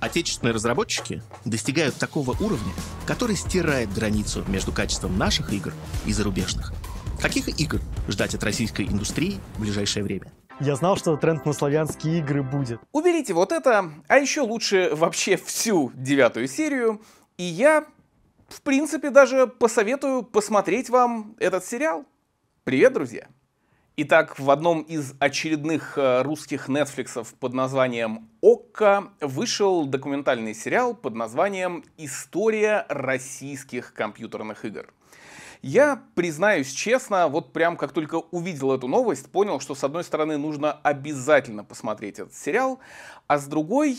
Отечественные разработчики достигают такого уровня, который стирает границу между качеством наших игр и зарубежных. Каких игр ждать от российской индустрии в ближайшее время? Я знал, что тренд на славянские игры будет. Уберите вот это, а еще лучше вообще всю девятую серию, и я, в принципе, даже посоветую посмотреть вам этот сериал. Привет, друзья! Итак, в одном из очередных э, русских Netflix под названием «Окко» вышел документальный сериал под названием «История российских компьютерных игр». Я, признаюсь честно, вот прям как только увидел эту новость, понял, что с одной стороны нужно обязательно посмотреть этот сериал, а с другой,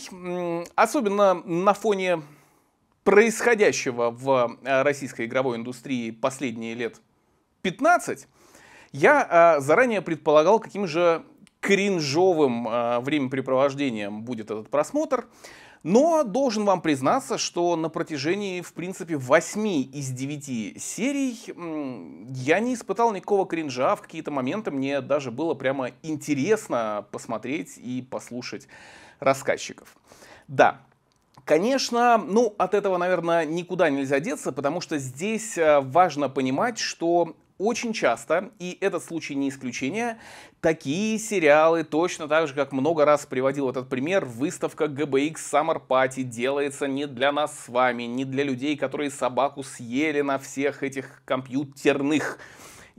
особенно на фоне происходящего в э, российской игровой индустрии последние лет 15, я э, заранее предполагал, каким же кринжовым э, времяпрепровождением будет этот просмотр. Но должен вам признаться, что на протяжении, в принципе, 8 из 9 серий я не испытал никакого кринжа. В какие-то моменты мне даже было прямо интересно посмотреть и послушать рассказчиков. Да, Конечно, ну, от этого, наверное, никуда нельзя деться, потому что здесь а, важно понимать, что очень часто, и этот случай не исключение, такие сериалы, точно так же, как много раз приводил этот пример, выставка GBX Summer Party делается не для нас с вами, не для людей, которые собаку съели на всех этих компьютерных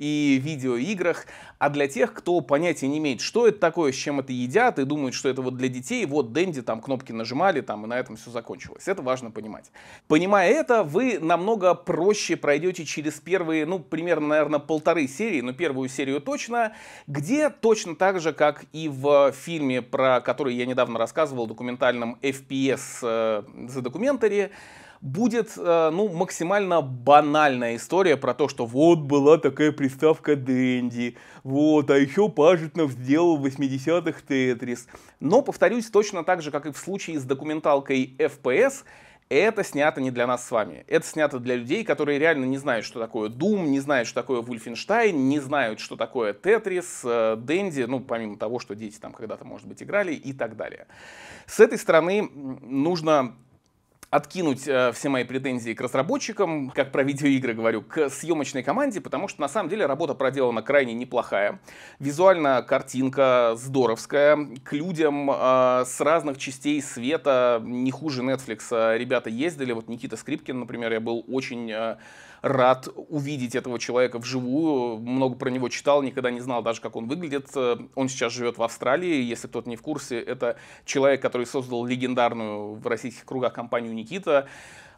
и видеоиграх. А для тех, кто понятия не имеет, что это такое, с чем это едят, и думают, что это вот для детей, вот Дэнди, там кнопки нажимали, там и на этом все закончилось. Это важно понимать. Понимая это, вы намного проще пройдете через первые, ну, примерно, наверное, полторы серии, но ну, первую серию точно, где точно так же, как и в фильме, про который я недавно рассказывал, документальном FPS э, The Documentary, будет э, ну, максимально банальная история про то, что вот была такая приставка Дэнди, вот, а еще Пажитнов сделал в 80-х Тетрис. Но, повторюсь, точно так же, как и в случае с документалкой FPS, это снято не для нас с вами. Это снято для людей, которые реально не знают, что такое Doom, не знают, что такое Wolfenstein, не знают, что такое Тетрис, э, Дэнди, ну, помимо того, что дети там когда-то, может быть, играли и так далее. С этой стороны нужно откинуть э, все мои претензии к разработчикам, как про видеоигры говорю, к съемочной команде, потому что на самом деле работа проделана крайне неплохая. Визуально картинка здоровская, к людям э, с разных частей света, не хуже Netflix, э, ребята ездили, вот Никита Скрипкин, например, я был очень... Э, рад увидеть этого человека вживую, много про него читал, никогда не знал даже, как он выглядит. Э, он сейчас живет в Австралии, если кто-то не в курсе, это человек, который создал легендарную в российских кругах компанию «Никита»,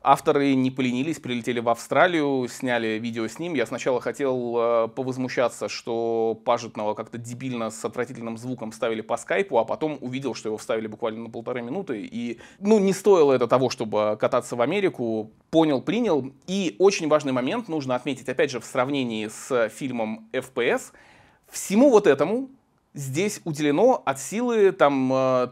Авторы не поленились, прилетели в Австралию, сняли видео с ним. Я сначала хотел э, повозмущаться, что Пажетного как-то дебильно с отвратительным звуком ставили по скайпу, а потом увидел, что его вставили буквально на полторы минуты. И, ну, не стоило это того, чтобы кататься в Америку. Понял, принял. И очень важный момент нужно отметить, опять же, в сравнении с фильмом «ФПС», Всему вот этому здесь уделено от силы там 30-40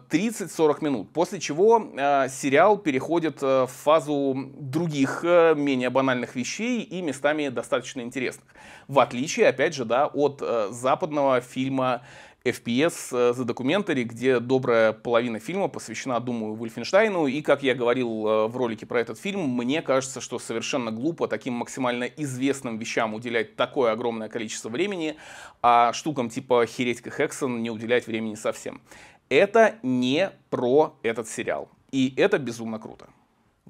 э, минут, после чего э, сериал переходит э, в фазу других э, менее банальных вещей и местами достаточно интересных. В отличие, опять же, да, от э, западного фильма FPS э, за документари, где добрая половина фильма посвящена, думаю, Вольфенштейну. И, как я говорил э, в ролике про этот фильм, мне кажется, что совершенно глупо таким максимально известным вещам уделять такое огромное количество времени, а штукам типа «Херетика Хексон» не уделять времени совсем. Это не про этот сериал. И это безумно круто.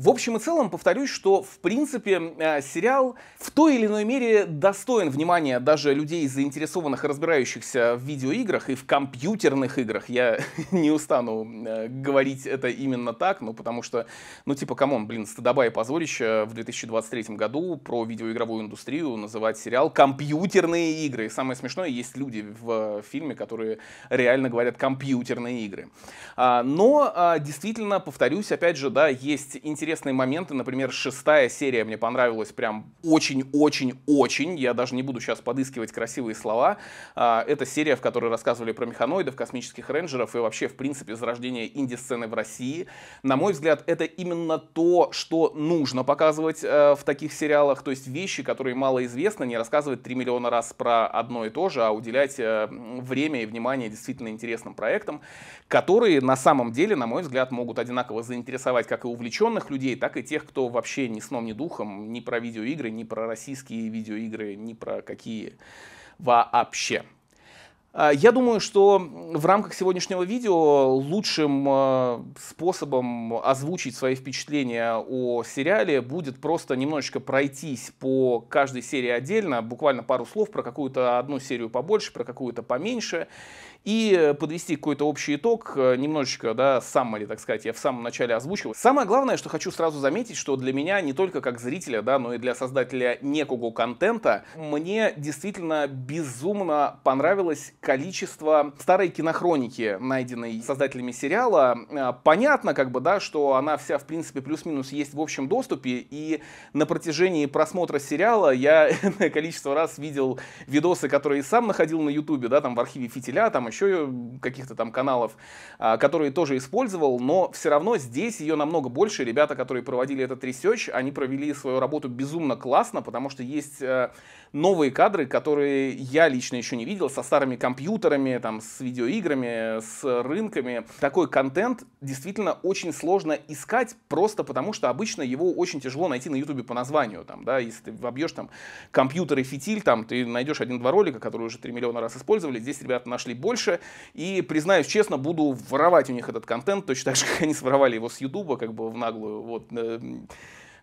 В общем и целом, повторюсь, что, в принципе, э, сериал в той или иной мере достоин внимания даже людей, заинтересованных и разбирающихся в видеоиграх и в компьютерных играх. Я не устану э, говорить это именно так, ну, потому что, ну, типа, камон, блин, стыдоба и позорище в 2023 году про видеоигровую индустрию называть сериал «Компьютерные игры». И самое смешное, есть люди в фильме, которые реально говорят «компьютерные игры». А, но, а, действительно, повторюсь, опять же, да, есть интересные интересные моменты. Например, шестая серия мне понравилась прям очень-очень-очень. Я даже не буду сейчас подыскивать красивые слова. А, это серия, в которой рассказывали про механоидов, космических рейнджеров и вообще, в принципе, зарождение инди-сцены в России. На мой взгляд, это именно то, что нужно показывать э, в таких сериалах. То есть вещи, которые малоизвестны, не рассказывать 3 миллиона раз про одно и то же, а уделять э, время и внимание действительно интересным проектам, которые на самом деле, на мой взгляд, могут одинаково заинтересовать как и увлеченных людей, людей, так и тех, кто вообще ни сном, ни духом, ни про видеоигры, ни про российские видеоигры, ни про какие вообще. А, я думаю, что в рамках сегодняшнего видео лучшим а, способом озвучить свои впечатления о сериале будет просто немножечко пройтись по каждой серии отдельно, буквально пару слов про какую-то одну серию побольше, про какую-то поменьше, и э, подвести какой-то общий итог, э, немножечко, да, сам или так сказать, я в самом начале озвучил. Самое главное, что хочу сразу заметить, что для меня, не только как зрителя, да, но и для создателя некого контента, мне действительно безумно понравилось количество старой кинохроники, найденной создателями сериала. Э, понятно, как бы, да, что она вся, в принципе, плюс-минус есть в общем доступе, и на протяжении просмотра сериала я количество раз видел видосы, которые сам находил на Ютубе, да, там в архиве Фитиля, там еще э, каких-то там каналов, а, которые тоже использовал, но все равно здесь ее намного больше. Ребята, которые проводили этот ресерч, они провели свою работу безумно классно, потому что есть э, новые кадры, которые я лично еще не видел, со старыми компьютерами, там, с видеоиграми, с рынками. Такой контент действительно очень сложно искать, просто потому что обычно его очень тяжело найти на Ютубе по названию. Там, да, если ты вобьешь там компьютер и фитиль, там, ты найдешь один-два ролика, которые уже 3 миллиона раз использовали. Здесь ребята нашли больше. И, признаюсь честно, буду воровать у них этот контент, точно так же, как они своровали его с Ютуба, как бы в наглую. Вот э,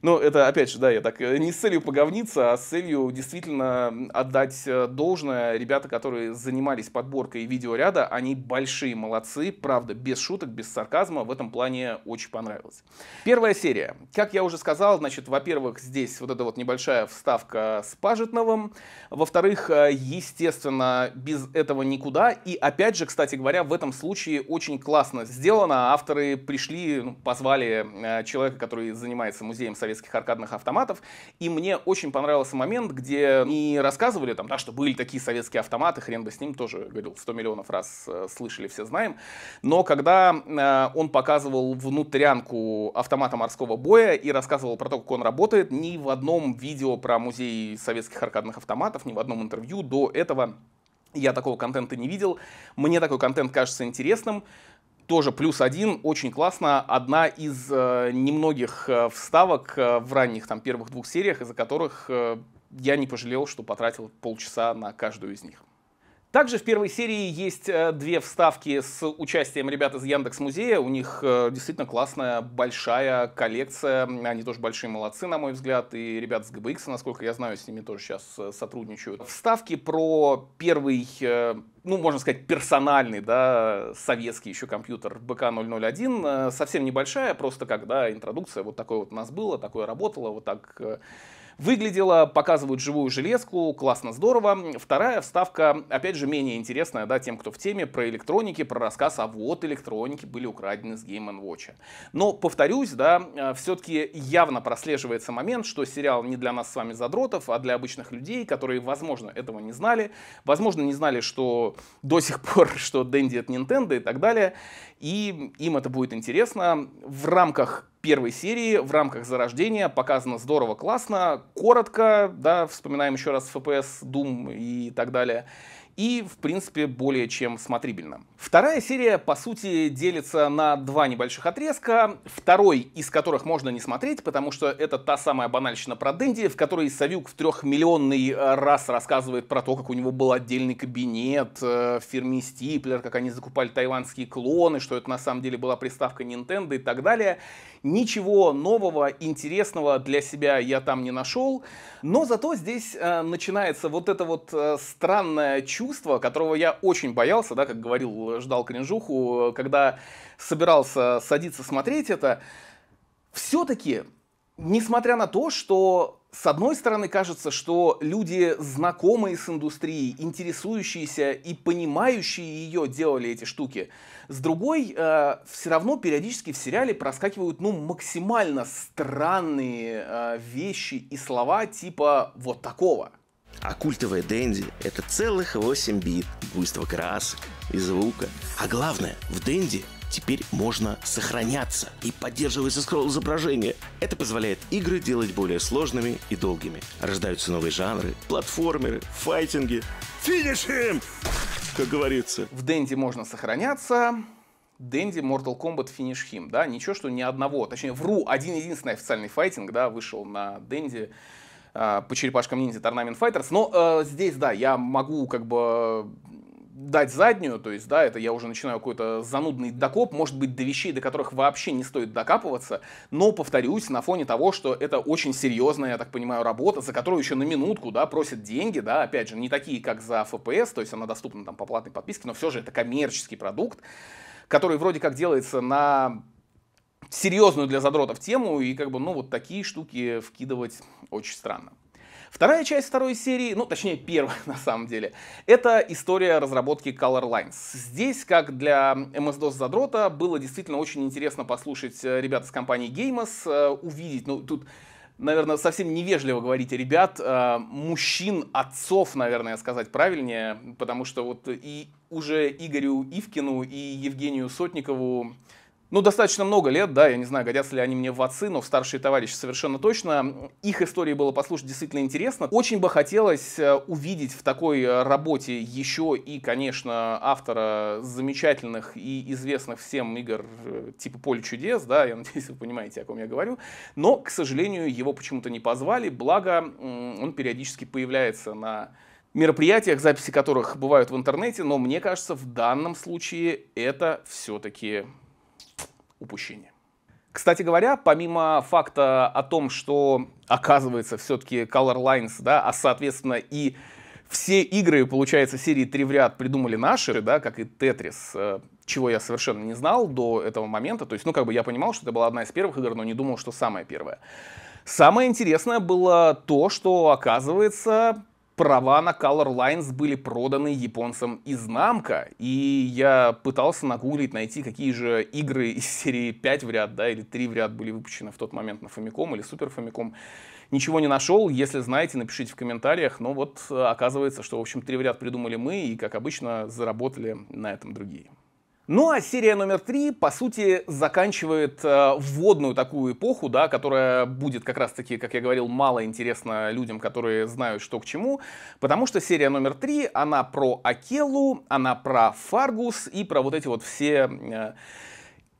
ну, это, опять же, да, я так э, не с целью поговниться, а с целью действительно отдать э, должное. Ребята, которые занимались подборкой видеоряда, они большие молодцы, правда, без шуток, без сарказма, в этом плане очень понравилось. Первая серия. Как я уже сказал, значит, во-первых, здесь вот эта вот небольшая вставка с Пажетновым, во-вторых, э, естественно, без этого никуда, и опять же, кстати говоря, в этом случае очень классно сделано, авторы пришли, ну, позвали человека, который занимается музеем Советского советских аркадных автоматов. И мне очень понравился момент, где не рассказывали там, да, что были такие советские автоматы, хрен бы с ним, тоже говорил 100 миллионов раз э, слышали, все знаем. Но когда э, он показывал внутрянку автомата морского боя и рассказывал про то, как он работает, ни в одном видео про музей советских аркадных автоматов, ни в одном интервью до этого я такого контента не видел. Мне такой контент кажется интересным тоже плюс один, очень классно. Одна из э, немногих э, вставок э, в ранних там первых двух сериях, из-за которых э, я не пожалел, что потратил полчаса на каждую из них. Также в первой серии есть э, две вставки с участием ребят из Яндекс Музея. У них э, действительно классная, большая коллекция. Они тоже большие молодцы, на мой взгляд. И ребят с ГБХ, насколько я знаю, с ними тоже сейчас э, сотрудничают. Вставки про первый ну, можно сказать, персональный, да, советский еще компьютер БК-001, совсем небольшая, просто когда интродукция, вот такое вот у нас было, такое работало, вот так Выглядела, показывают живую железку, классно, здорово. Вторая вставка, опять же, менее интересная, да, тем, кто в теме, про электроники, про рассказ, а вот электроники были украдены с Game Watch. Но, повторюсь, да, э, все-таки явно прослеживается момент, что сериал не для нас с вами задротов, а для обычных людей, которые, возможно, этого не знали, возможно, не знали, что до сих пор, что Дэнди от Nintendo и так далее, и им это будет интересно. В рамках первой серии в рамках зарождения показано здорово, классно, коротко, да, вспоминаем еще раз FPS, Doom и так далее и, в принципе, более чем смотрибельно. Вторая серия, по сути, делится на два небольших отрезка, второй из которых можно не смотреть, потому что это та самая банальщина про Дэнди, в которой Савюк в трехмиллионный раз рассказывает про то, как у него был отдельный кабинет э, в фирме Стиплер, как они закупали тайванские клоны, что это на самом деле была приставка Nintendo и так далее. Ничего нового, интересного для себя я там не нашел, но зато здесь э, начинается вот это вот э, странное чувство, чувство, которого я очень боялся, да, как говорил, ждал кринжуху, когда собирался садиться смотреть это. Все-таки, несмотря на то, что с одной стороны кажется, что люди, знакомые с индустрией, интересующиеся и понимающие ее, делали эти штуки. С другой, э, все равно периодически в сериале проскакивают ну, максимально странные э, вещи и слова типа вот такого. А культовая Дэнди — это целых 8 бит, буйство красок и звука. А главное, в Дэнди теперь можно сохраняться и поддерживается скролл изображения. Это позволяет игры делать более сложными и долгими. Рождаются новые жанры, платформеры, файтинги. Финишим! Как говорится. В Дэнди можно сохраняться, Дэнди Mortal Kombat Finish Him, да, ничего, что ни одного, точнее, вру, один-единственный официальный файтинг, да, вышел на Дэнди, а, по черепашкам ниндзя Tournament Fighters. Но э, здесь, да, я могу как бы дать заднюю, то есть, да, это я уже начинаю какой-то занудный докоп, может быть, до вещей, до которых вообще не стоит докапываться, но, повторюсь, на фоне того, что это очень серьезная, я так понимаю, работа, за которую еще на минутку, да, просят деньги, да, опять же, не такие, как за FPS, то есть она доступна там по платной подписке, но все же это коммерческий продукт, который вроде как делается на серьезную для задротов тему, и как бы, ну, вот такие штуки вкидывать очень странно. Вторая часть второй серии, ну, точнее, первая на самом деле, это история разработки Color Lines. Здесь, как для MS-DOS задрота, было действительно очень интересно послушать э, ребят из компании Gamers, э, увидеть, ну, тут наверное, совсем невежливо говорить ребят, э, мужчин, отцов, наверное, сказать правильнее, потому что вот и уже Игорю Ивкину и Евгению Сотникову ну, достаточно много лет, да, я не знаю, годятся ли они мне в отцы, но в старшие товарищи совершенно точно. Их истории было послушать действительно интересно. Очень бы хотелось э, увидеть в такой э, работе еще и, конечно, автора замечательных и известных всем игр э, типа «Поле чудес», да, я надеюсь, вы понимаете, о ком я говорю, но, к сожалению, его почему-то не позвали, благо он периодически появляется на мероприятиях, записи которых бывают в интернете, но мне кажется, в данном случае это все-таки упущение. Кстати говоря, помимо факта о том, что оказывается все-таки Color Lines, да, а соответственно и все игры, получается, серии три в ряд придумали наши, да, как и Тетрис, э, чего я совершенно не знал до этого момента. То есть, ну, как бы я понимал, что это была одна из первых игр, но не думал, что самая первая. Самое интересное было то, что, оказывается, права на Color Lines были проданы японцам из Намка, и я пытался нагуглить, найти, какие же игры из серии 5 в ряд, да, или 3 в ряд были выпущены в тот момент на Famicom или Super Famicom. Ничего не нашел, если знаете, напишите в комментариях, но ну вот оказывается, что, в общем, три в ряд придумали мы, и, как обычно, заработали на этом другие. Ну а серия номер три, по сути, заканчивает э, вводную такую эпоху, да, которая будет как раз-таки, как я говорил, мало интересна людям, которые знают, что к чему, потому что серия номер три, она про Акелу, она про Фаргус и про вот эти вот все... Э,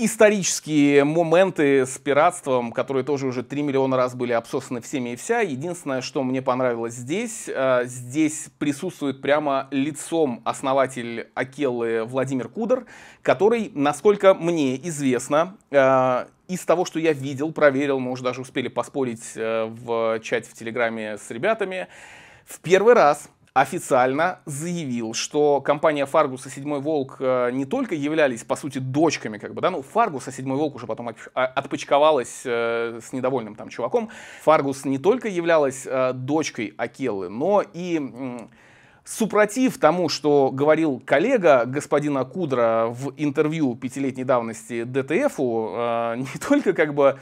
исторические моменты с пиратством, которые тоже уже 3 миллиона раз были обсосаны всеми и вся. Единственное, что мне понравилось здесь, э, здесь присутствует прямо лицом основатель Акелы Владимир Кудр, который, насколько мне известно, э, из того, что я видел, проверил, мы уже даже успели поспорить э, в чате в Телеграме с ребятами, в первый раз официально заявил, что компания Фаргус и Седьмой Волк э, не только являлись, по сути, дочками, как бы, да, ну, Фаргус, и Седьмой Волк уже потом а, отпочковалась э, с недовольным там чуваком. Фаргус не только являлась э, дочкой Акелы, но и Супротив тому, что говорил коллега господина Кудра в интервью пятилетней давности ДТФу, не только как бы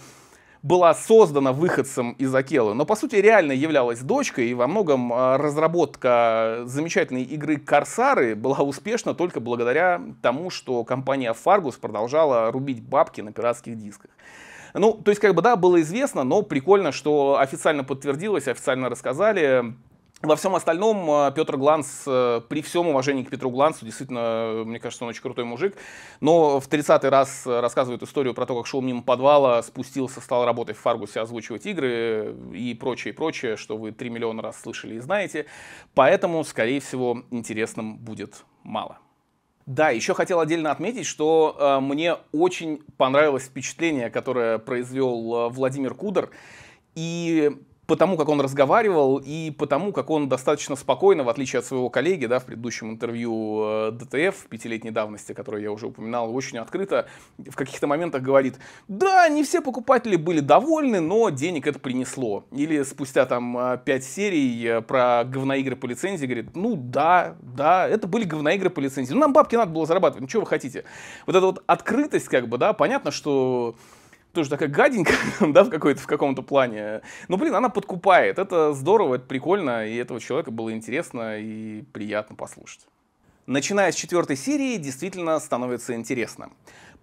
была создана выходцем из Акелы, но по сути реально являлась дочкой, и во многом а, разработка замечательной игры Корсары была успешна только благодаря тому, что компания Fargus продолжала рубить бабки на пиратских дисках. Ну, то есть, как бы, да, было известно, но прикольно, что официально подтвердилось, официально рассказали. Во всем остальном э, Петр Гланс, э, при всем уважении к Петру Глансу, действительно, э, мне кажется, он очень крутой мужик, но в 30-й раз рассказывает историю про то, как шел мимо подвала, спустился, стал работать в Фаргусе, озвучивать игры и прочее, и прочее, что вы 3 миллиона раз слышали и знаете, поэтому, скорее всего, интересным будет мало. Да, еще хотел отдельно отметить, что э, мне очень понравилось впечатление, которое произвел э, Владимир Кудр. И потому как он разговаривал и потому как он достаточно спокойно, в отличие от своего коллеги, да, в предыдущем интервью э, ДТФ пятилетней давности, которое я уже упоминал, очень открыто в каких-то моментах говорит, да, не все покупатели были довольны, но денег это принесло. Или спустя там э, пять серий э, про говноигры по лицензии говорит, ну да, да, это были говноигры по лицензии, ну нам бабки надо было зарабатывать, ну что вы хотите. Вот эта вот открытость как бы, да, понятно, что тоже такая гаденькая, да, в, какой-то, в каком-то плане. Но, ну, блин, она подкупает. Это здорово, это прикольно, и этого человека было интересно и приятно послушать. Начиная с четвертой серии, действительно становится интересно.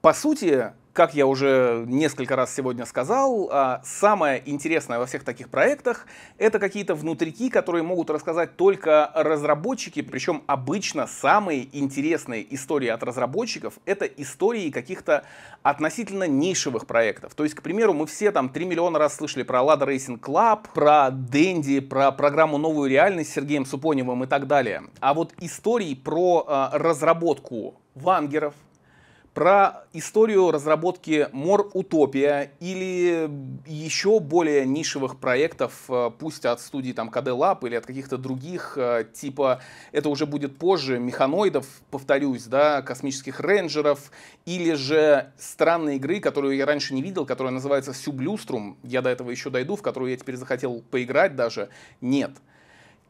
По сути, как я уже несколько раз сегодня сказал, а, самое интересное во всех таких проектах — это какие-то внутрики, которые могут рассказать только разработчики, причем обычно самые интересные истории от разработчиков — это истории каких-то относительно нишевых проектов. То есть, к примеру, мы все там 3 миллиона раз слышали про Lada Racing Club, про Dendy, про программу «Новую реальность» с Сергеем Супоневым и так далее. А вот истории про а, разработку вангеров, про историю разработки Мор Утопия или еще более нишевых проектов, э, пусть от студии там КД Лаб или от каких-то других, э, типа, это уже будет позже, механоидов, повторюсь, да, космических рейнджеров, или же странные игры, которую я раньше не видел, которая называется Сюблюструм, я до этого еще дойду, в которую я теперь захотел поиграть даже, нет. Нет.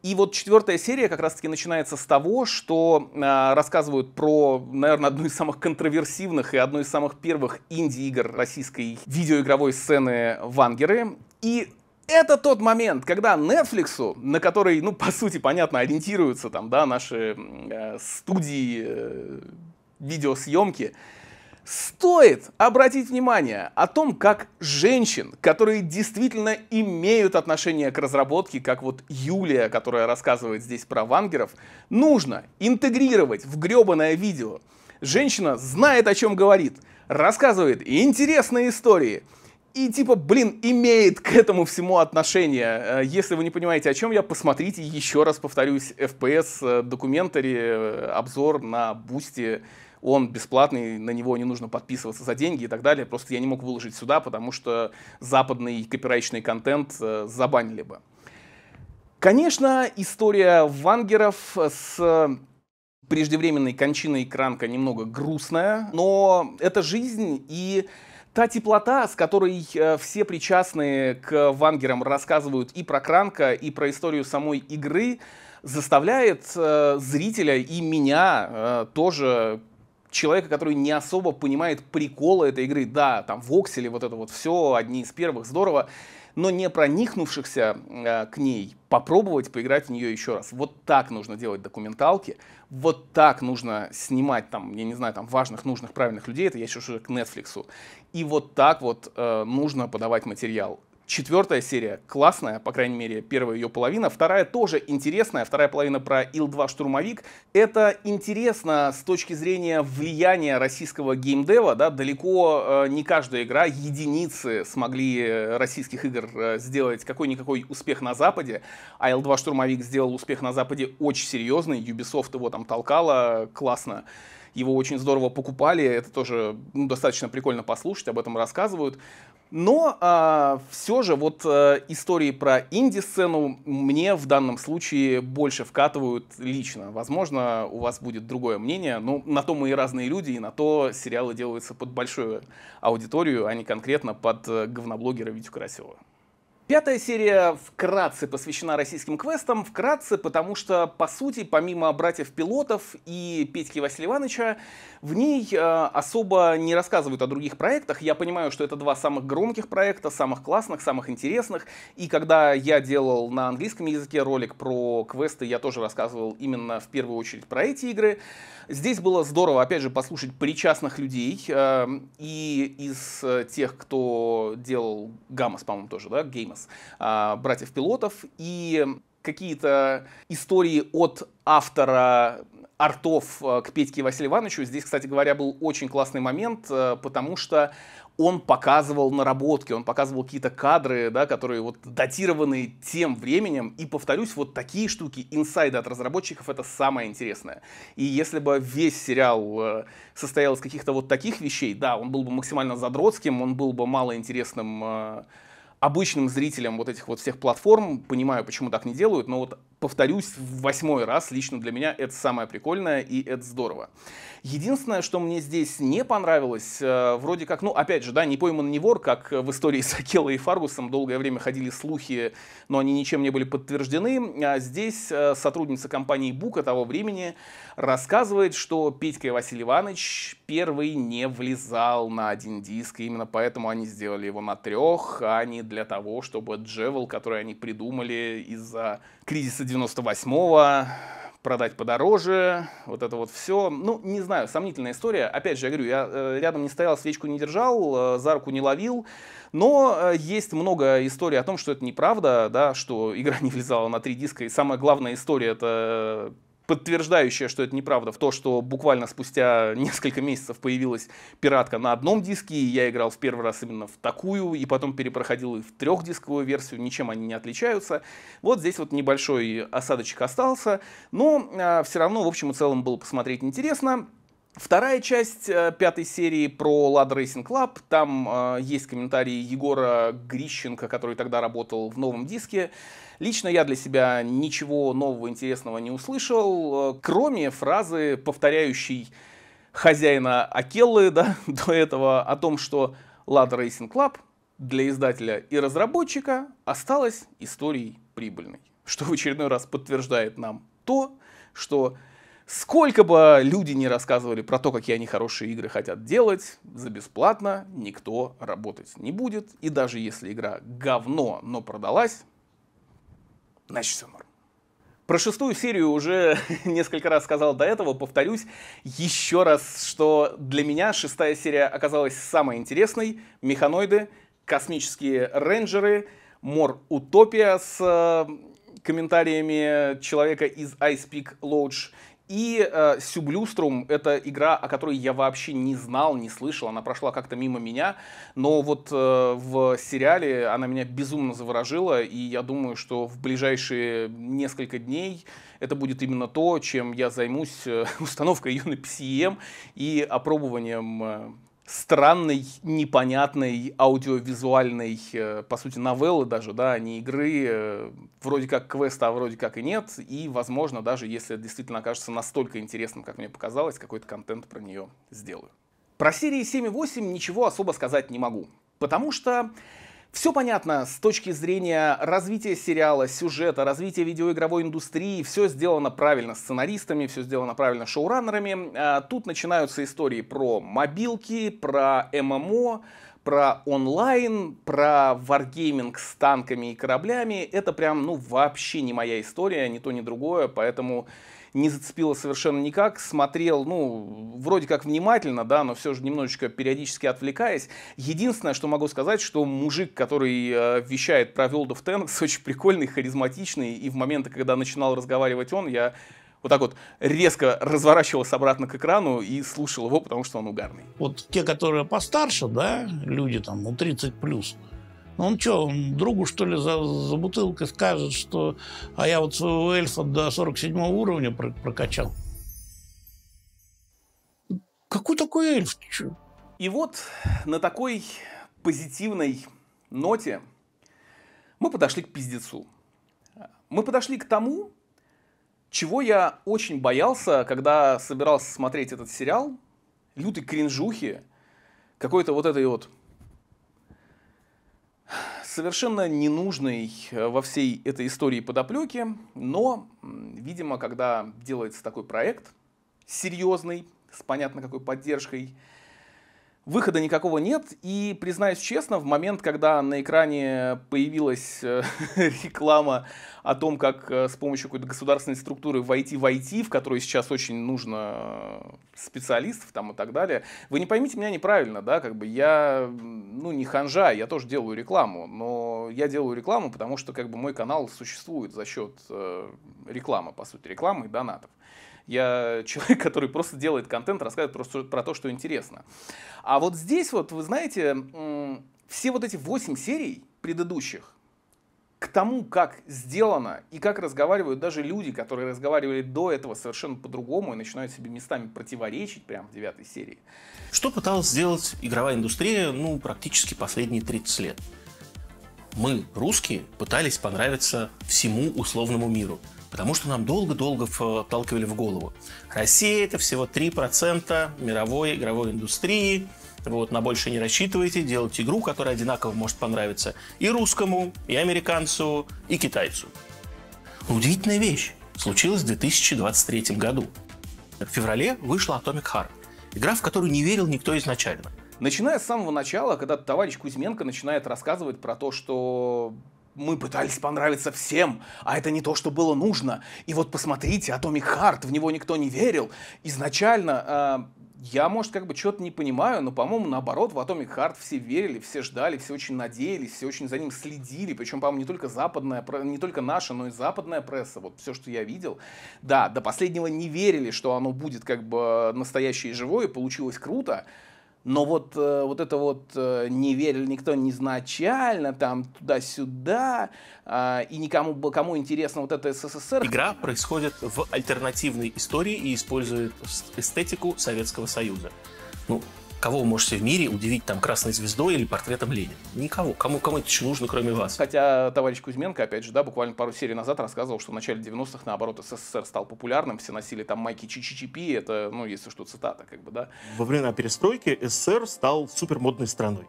И вот четвертая серия как раз-таки начинается с того, что э, рассказывают про, наверное, одну из самых контроверсивных и одну из самых первых инди-игр российской видеоигровой сцены «Вангеры». И это тот момент, когда Netflix, на который, ну, по сути, понятно, ориентируются там, да, наши э, студии э, видеосъемки, Стоит обратить внимание о том, как женщин, которые действительно имеют отношение к разработке, как вот Юлия, которая рассказывает здесь про вангеров, нужно интегрировать в гребаное видео. Женщина знает, о чем говорит, рассказывает интересные истории – и типа, блин, имеет к этому всему отношение. Э, если вы не понимаете, о чем я, посмотрите еще раз, повторюсь, FPS, э, документари, э, обзор на Бусти он бесплатный, на него не нужно подписываться за деньги и так далее. Просто я не мог выложить сюда, потому что западный копирайчный контент э, забанили бы. Конечно, история вангеров с преждевременной кончиной Кранка немного грустная, но это жизнь и та теплота, с которой э, все причастные к вангерам рассказывают и про Кранка, и про историю самой игры, заставляет э, зрителя и меня э, тоже человека, который не особо понимает приколы этой игры. Да, там воксели, вот это вот все, одни из первых, здорово, но не проникнувшихся э, к ней, попробовать поиграть в нее еще раз. Вот так нужно делать документалки, вот так нужно снимать там, я не знаю, там важных, нужных, правильных людей, это я еще уже к Netflix. И вот так вот э, нужно подавать материал. Четвертая серия классная, по крайней мере, первая ее половина. Вторая тоже интересная, вторая половина про Ил-2 штурмовик. Это интересно с точки зрения влияния российского геймдева. Да? Далеко э, не каждая игра, единицы смогли э, российских игр э, сделать какой-никакой успех на Западе. А Ил-2 штурмовик сделал успех на Западе очень серьезный. Ubisoft его там толкала классно его очень здорово покупали, это тоже ну, достаточно прикольно послушать, об этом рассказывают. Но а, все же вот а, истории про инди-сцену мне в данном случае больше вкатывают лично. Возможно, у вас будет другое мнение, но на то мы и разные люди, и на то сериалы делаются под большую аудиторию, а не конкретно под э, говноблогера Витю Красилова. Пятая серия вкратце посвящена российским квестам, вкратце, потому что, по сути, помимо братьев-пилотов и Петьки Василия Ивановича, в ней э, особо не рассказывают о других проектах. Я понимаю, что это два самых громких проекта, самых классных, самых интересных. И когда я делал на английском языке ролик про квесты, я тоже рассказывал именно в первую очередь про эти игры. Здесь было здорово, опять же, послушать причастных людей. Э, и из тех, кто делал Гаммас, по-моему, тоже, да, Геймас, Ланос, а, братьев-пилотов, и какие-то истории от автора артов к Петьке Василию Ивановичу. Здесь, кстати говоря, был очень классный момент, э, потому что он показывал наработки, он показывал какие-то кадры, да, которые вот датированы тем временем. И, повторюсь, вот такие штуки, инсайды от разработчиков, это самое интересное. И если бы весь сериал э, состоял из каких-то вот таких вещей, да, он был бы максимально задротским, он был бы малоинтересным э, обычным зрителям вот этих вот всех платформ, понимаю, почему так не делают, но вот повторюсь в восьмой раз, лично для меня это самое прикольное и это здорово. Единственное, что мне здесь не понравилось, э, вроде как, ну, опять же, да, не пойман не вор, как в истории с Акелло и Фаргусом долгое время ходили слухи, но они ничем не были подтверждены. А здесь э, сотрудница компании Бука того времени рассказывает, что Петька и Василий Иванович первый не влезал на один диск, и именно поэтому они сделали его на трех, а не для того, чтобы Джевел, который они придумали из-за кризиса 98-го, продать подороже, вот это вот все. Ну, не знаю, сомнительная история. Опять же, я говорю, я э, рядом не стоял, свечку не держал, э, за руку не ловил. Но э, есть много историй о том, что это неправда, да, что игра не влезала на три диска. И самая главная история это подтверждающее, что это неправда, в то, что буквально спустя несколько месяцев появилась пиратка на одном диске, и я играл в первый раз именно в такую, и потом перепроходил и в трехдисковую версию, ничем они не отличаются. Вот здесь вот небольшой осадочек остался, но э, а, все равно, в общем и целом, было посмотреть интересно. Вторая часть э, пятой серии про Lada Racing Club. Там э, есть комментарии Егора Грищенко, который тогда работал в новом диске. Лично я для себя ничего нового интересного не услышал, э, кроме фразы, повторяющей хозяина Акеллы да, до этого, о том, что Lada Racing Club для издателя и разработчика осталась историей прибыльной. Что в очередной раз подтверждает нам то, что Сколько бы люди не рассказывали про то, какие они хорошие игры хотят делать, за бесплатно никто работать не будет. И даже если игра говно, но продалась, значит все норм. Про шестую серию уже несколько раз сказал до этого, повторюсь еще раз, что для меня шестая серия оказалась самой интересной. Механоиды, космические рейнджеры, Мор Утопия с э, комментариями человека из Ice Peak Lodge и э, Сюблюструм — это игра, о которой я вообще не знал, не слышал, она прошла как-то мимо меня, но вот э, в сериале она меня безумно заворожила, и я думаю, что в ближайшие несколько дней это будет именно то, чем я займусь, э, установкой ее на PCM и опробованием э, странной, непонятной аудиовизуальной, э, по сути, новеллы даже, да, а не игры, э, вроде как квеста, а вроде как и нет, и, возможно, даже если действительно окажется настолько интересным, как мне показалось, какой-то контент про нее сделаю. Про серии 7 и 8 ничего особо сказать не могу, потому что все понятно с точки зрения развития сериала, сюжета, развития видеоигровой индустрии. Все сделано правильно сценаристами, все сделано правильно шоураннерами. А, тут начинаются истории про мобилки, про ММО, про онлайн, про варгейминг с танками и кораблями. Это прям, ну, вообще не моя история, ни то, ни другое, поэтому не зацепило совершенно никак. Смотрел, ну, вроде как внимательно, да, но все же немножечко периодически отвлекаясь. Единственное, что могу сказать, что мужик, который э, вещает про World of Tanks, очень прикольный, харизматичный. И в моменты, когда начинал разговаривать он, я вот так вот резко разворачивался обратно к экрану и слушал его, потому что он угарный. Вот те, которые постарше, да, люди там, ну, 30 плюс, ну, он что, он другу, что ли, за, за бутылкой скажет, что «а я вот своего эльфа до 47 уровня прокачал». Какой такой эльф? Чё? И вот на такой позитивной ноте мы подошли к пиздецу. Мы подошли к тому, чего я очень боялся, когда собирался смотреть этот сериал, лютой кринжухи, какой-то вот этой вот совершенно ненужной э, во всей этой истории подоплеки, но, видимо, когда делается такой проект серьезный, с понятно какой поддержкой, Выхода никакого нет, и, признаюсь честно, в момент, когда на экране появилась э, реклама о том, как э, с помощью какой-то государственной структуры войти в IT, в которую сейчас очень нужно э, специалистов там и так далее, вы не поймите меня неправильно, да, как бы я, ну, не ханжа, я тоже делаю рекламу, но я делаю рекламу, потому что, как бы, мой канал существует за счет рекламы, по сути, рекламы и донатов. Я человек, который просто делает контент, рассказывает просто про то, что интересно. А вот здесь вот, вы знаете, все вот эти 8 серий предыдущих, к тому, как сделано и как разговаривают даже люди, которые разговаривали до этого совершенно по-другому и начинают себе местами противоречить прямо в девятой серии. Что пыталась сделать игровая индустрия, ну, практически последние 30 лет? Мы, русские, пытались понравиться всему условному миру. Потому что нам долго-долго вталкивали в голову. Россия – это всего 3% мировой игровой индустрии. Вот, на больше не рассчитывайте, делать игру, которая одинаково может понравиться и русскому, и американцу, и китайцу. удивительная вещь случилась в 2023 году. В феврале вышла Atomic Heart, игра, в которую не верил никто изначально. Начиная с самого начала, когда товарищ Кузьменко начинает рассказывать про то, что мы пытались понравиться всем, а это не то, что было нужно. И вот посмотрите, Atomic Харт в него никто не верил. Изначально э, я, может, как бы что-то не понимаю, но, по-моему, наоборот, в Atomic Харт все верили, все ждали, все очень надеялись, все очень за ним следили. Причем, по-моему, не только западная, не только наша, но и западная пресса, вот все, что я видел. Да, до последнего не верили, что оно будет как бы настоящее и живое, получилось круто. Но вот, э, вот это вот э, не верил никто незначально, там туда-сюда, а, и никому кому интересно вот это СССР. Игра происходит в альтернативной истории и использует эстетику Советского Союза. Ну, Кого вы можете в мире удивить там красной звездой или портретом Ленина? Никого. Кому, кому это еще нужно, кроме вас? Хотя товарищ Кузьменко, опять же, да, буквально пару серий назад рассказывал, что в начале 90-х, наоборот, СССР стал популярным, все носили там майки Чичичипи, это, ну, если что, цитата, как бы, да. Во времена перестройки СССР стал супермодной страной.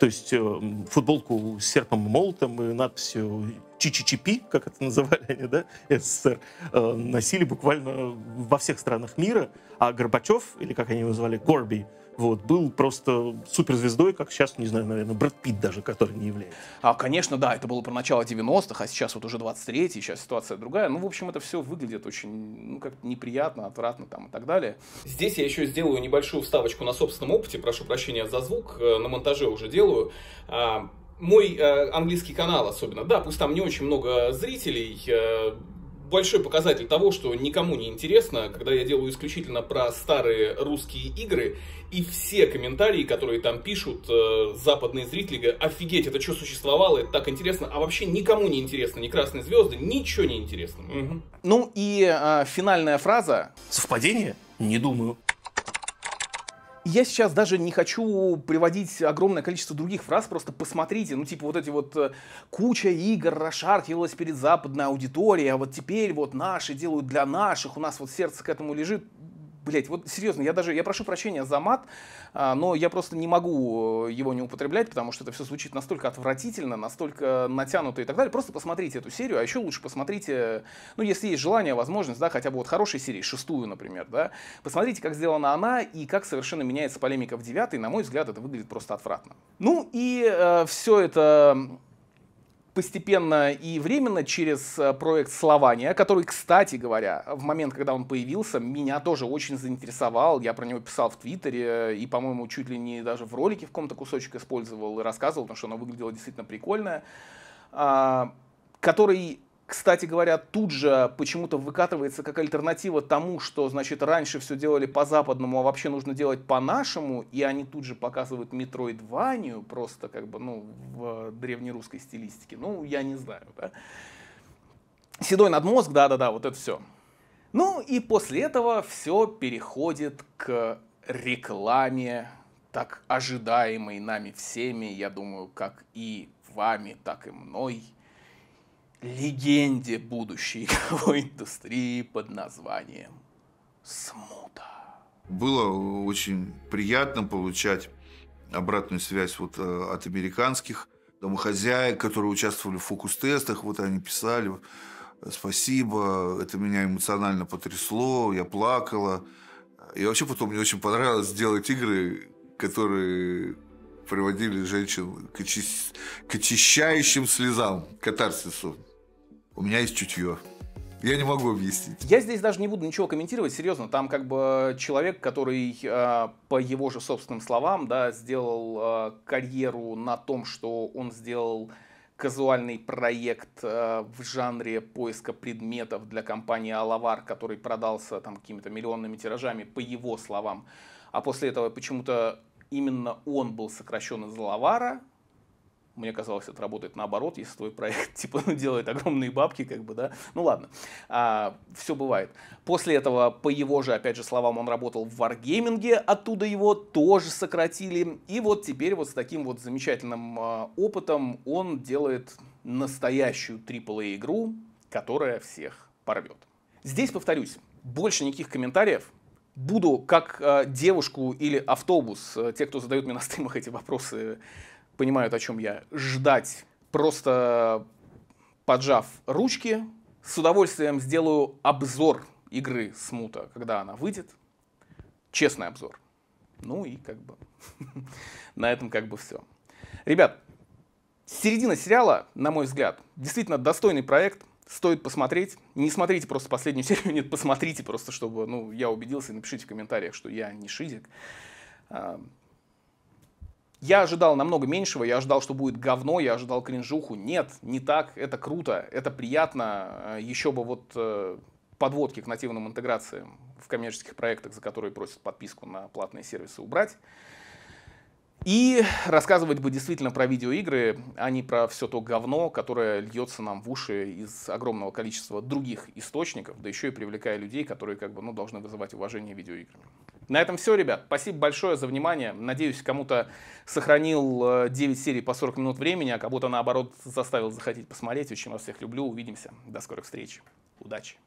То есть э, футболку с серпом и молотом и надписью Чичичипи, как это называли они, да, СССР, э, носили буквально во всех странах мира, а Горбачев, или как они его называли, Горби, вот, был просто суперзвездой, как сейчас, не знаю, наверное, Брэд Питт даже, который не является. А, конечно, да, это было про начало 90-х, а сейчас вот уже 23-й, сейчас ситуация другая. Ну, в общем, это все выглядит очень, ну, как неприятно, отвратно там и так далее. Здесь я еще сделаю небольшую вставочку на собственном опыте, прошу прощения за звук, э, на монтаже уже делаю а, мой э, английский канал особенно, да, пусть там не очень много зрителей, э, большой показатель того, что никому не интересно, когда я делаю исключительно про старые русские игры, и все комментарии, которые там пишут э, западные зрители, говорят, офигеть, это что существовало, это так интересно, а вообще никому не интересно, ни «Красные звезды», ничего не интересно. Угу. Ну и э, финальная фраза. Совпадение? Не думаю. Я сейчас даже не хочу приводить огромное количество других фраз, просто посмотрите, ну типа вот эти вот э, куча игр расшаркивалась перед западной аудиторией, а вот теперь вот наши делают для наших, у нас вот сердце к этому лежит. Блять, вот серьезно, я даже, я прошу прощения за мат, а, но я просто не могу э, его не употреблять, потому что это все звучит настолько отвратительно, настолько натянуто и так далее. Просто посмотрите эту серию, а еще лучше посмотрите, ну, если есть желание, возможность, да, хотя бы вот хорошей серии, шестую, например, да, посмотрите, как сделана она и как совершенно меняется полемика в девятой, на мой взгляд, это выглядит просто отвратно. Ну и э, все это постепенно и временно через э, проект «Слования», который, кстати говоря, в момент, когда он появился, меня тоже очень заинтересовал. Я про него писал в Твиттере и, по-моему, чуть ли не даже в ролике в ком то кусочек использовал и рассказывал, потому что оно выглядело действительно прикольно. А, который кстати говоря, тут же почему-то выкатывается как альтернатива тому, что, значит, раньше все делали по-западному, а вообще нужно делать по-нашему, и они тут же показывают метроидванию просто как бы, ну, в э, древнерусской стилистике. Ну, я не знаю, да. Седой мозг, да-да-да, вот это все. Ну и после этого все переходит к рекламе, так ожидаемой нами всеми, я думаю, как и вами, так и мной – легенде будущей игровой индустрии под названием «Смута». Было очень приятно получать обратную связь вот э, от американских домохозяек, которые участвовали в фокус-тестах, вот они писали, э, спасибо, это меня эмоционально потрясло, я плакала. И вообще потом мне очень понравилось делать игры, которые приводили женщин к, очи... к очищающим слезам, к катарсису у меня есть чутье. Я не могу объяснить. Я здесь даже не буду ничего комментировать, серьезно. Там как бы человек, который, а, по его же собственным словам, да, сделал а, карьеру на том, что он сделал казуальный проект а, в жанре поиска предметов для компании «Алавар», который продался там какими-то миллионными тиражами, по его словам. А после этого почему-то именно он был сокращен из «Алавара», мне казалось, это работает наоборот, если твой проект типа ну, делает огромные бабки, как бы, да. Ну ладно, а, все бывает. После этого, по его же, опять же, словам, он работал в Wargaming, оттуда его тоже сократили. И вот теперь вот с таким вот замечательным а, опытом он делает настоящую AAA игру, которая всех порвет. Здесь повторюсь, больше никаких комментариев, буду как э, девушку или автобус, э, те, кто задают мне на стримах эти вопросы, понимают, о чем я, ждать, просто поджав ручки. С удовольствием сделаю обзор игры Смута, когда она выйдет. Честный обзор. Ну и как бы на этом как бы все. Ребят, середина сериала, на мой взгляд, действительно достойный проект. Стоит посмотреть. Не смотрите просто последнюю серию, нет, посмотрите просто, чтобы ну, я убедился. Напишите в комментариях, что я не шизик. А, я ожидал намного меньшего, я ожидал, что будет говно, я ожидал кринжуху. Нет, не так, это круто, это приятно. Э, еще бы вот э, подводки к нативным интеграциям в коммерческих проектах, за которые просят подписку на платные сервисы, убрать. И рассказывать бы действительно про видеоигры, а не про все то говно, которое льется нам в уши из огромного количества других источников, да еще и привлекая людей, которые как бы, ну, должны вызывать уважение видеоиграми. На этом все, ребят. Спасибо большое за внимание. Надеюсь, кому-то сохранил 9 э, серий по 40 минут времени, а кого-то, наоборот, заставил захотеть посмотреть. Очень вас всех люблю. Увидимся. До скорых встреч. Удачи.